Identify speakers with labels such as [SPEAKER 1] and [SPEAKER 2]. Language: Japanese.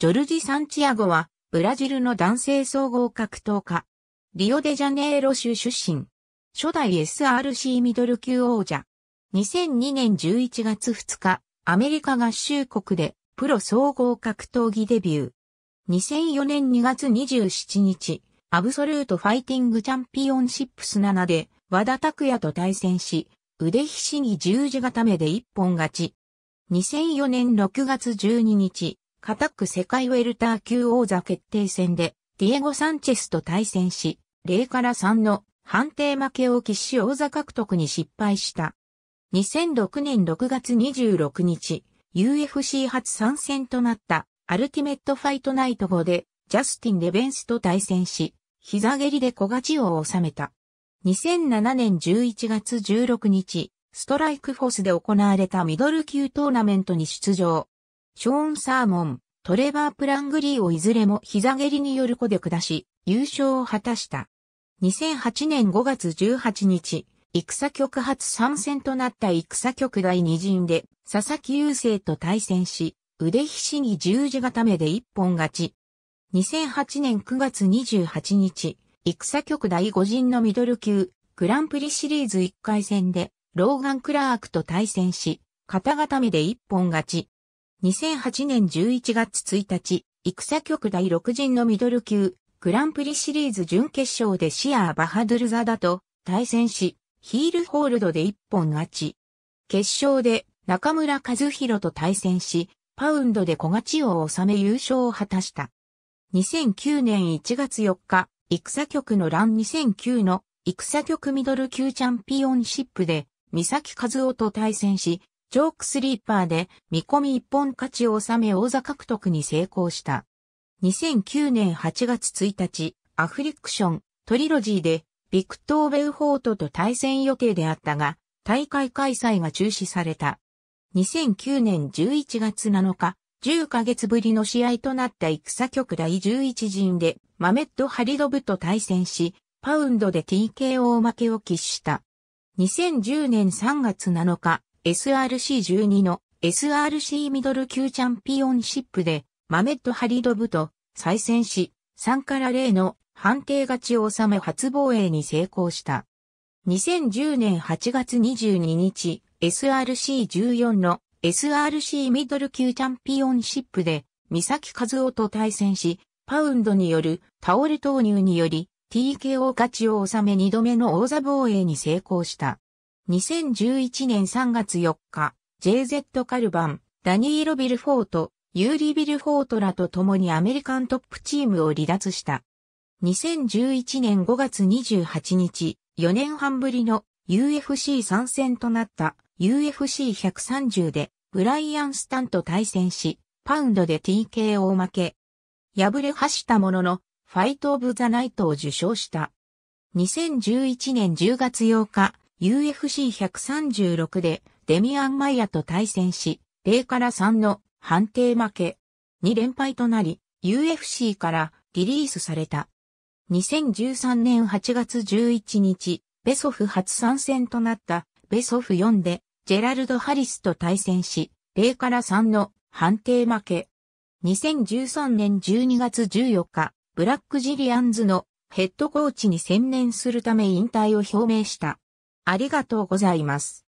[SPEAKER 1] ジョルジ・サンチアゴは、ブラジルの男性総合格闘家。リオデジャネイロ州出身。初代 SRC ミドル級王者。2002年11月2日、アメリカ合衆国でプロ総合格闘技デビュー。2004年2月27日、アブソルートファイティングチャンピオンシップス7で和田拓也と対戦し、腕ひしぎ十字固めで一本勝ち。2004年6月12日、カタック世界ウェルター級王座決定戦で、ディエゴ・サンチェスと対戦し、0から3の判定負けを喫し王座獲得に失敗した。2006年6月26日、UFC 初参戦となったアルティメットファイトナイト後で、ジャスティン・レベンスと対戦し、膝蹴りで小勝ちを収めた。2007年11月16日、ストライクフォースで行われたミドル級トーナメントに出場。ショーン・サーモン、トレバー・プラングリーをいずれも膝蹴りによる子で下し、優勝を果たした。2008年5月18日、戦局初参戦となった戦局第二陣で、佐々木雄星と対戦し、腕ひしぎ十字固めで一本勝ち。2008年9月28日、戦局第五陣のミドル級、グランプリシリーズ1回戦で、ローガン・クラークと対戦し、肩固めで一本勝ち。2008年11月1日、戦局第6陣のミドル級、グランプリシリーズ準決勝でシアー・バハドゥルザダと対戦し、ヒールホールドで一本勝ち。決勝で中村和弘と対戦し、パウンドで小勝ちを収め優勝を果たした。2009年1月4日、戦局の乱2009の戦局ミドル級チャンピオンシップで、三崎和夫と対戦し、ジョークスリーパーで見込み一本勝ちを収め王座獲得に成功した。2009年8月1日、アフリクション、トリロジーで、ビクトー・ベウフォートと対戦予定であったが、大会開催が中止された。2009年11月7日、10ヶ月ぶりの試合となった戦局第11陣で、マメット・ハリドブと対戦し、パウンドで TKO 負けを喫した。2010年3月7日、SRC12 の SRC ミドル級チャンピオンシップでマメット・ハリドブと再戦し3から0の判定勝ちを収め初防衛に成功した。2010年8月22日 SRC14 の SRC ミドル級チャンピオンシップで三崎和夫と対戦しパウンドによるタオル投入により TKO 勝ちを収め2度目の王座防衛に成功した。2011年3月4日、JZ カルバン、ダニーロ・ビルフォート、ユーリ・ビルフォートらと共にアメリカントップチームを離脱した。2011年5月28日、4年半ぶりの UFC 参戦となった UFC130 でブライアン・スタンと対戦し、パウンドで TKO 負け。敗れ走ったものの、ファイト・オブ・ザ・ナイトを受賞した。2011年10月8日、UFC136 でデミアン・マイヤと対戦し、0から3の判定負け、2連敗となり、UFC からリリースされた。2013年8月11日、ベソフ初参戦となったベソフ4でジェラルド・ハリスと対戦し、0から3の判定負け。2013年12月14日、ブラックジリアンズのヘッドコーチに専念するため引退を表明した。ありがとうございます。